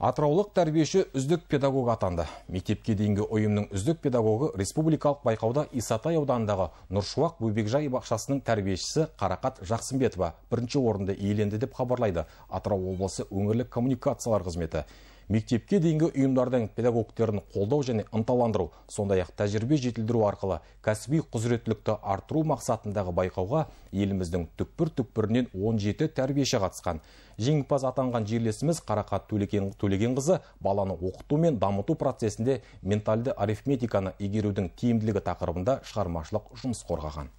Атыраулық тәрбеші үздік педагог атанды. Мектепке дейінгі ойымның үздік педагогы республикалық байқауда Исатай ауданындағы Нұршуақ Бөбекжай бақшасының тәрбешісі Қарақат Жақсымбетова бірінші орынды иеленді деп хабарлайды Атырау облысы өңірлік коммуникациялар қызметі мектепке дейінгі ұйымдардың педагогтерін қолдау және ынталандыру сондай ақ тәжірибе жетілдіру арқылы кәсіби құзыреттілікті арттыру мақсатындағы байқауға еліміздің түкпір түкпірінен 17 тәрбиеші қатысқан жеңімпаз атанған жерлесіміз қарақат төлеген, төлегенқызы баланы оқыту мен дамыту процесінде ментальді арифметиканы игерудің тиімділігі тақырыбында шығармашылық жұмыс қорғаған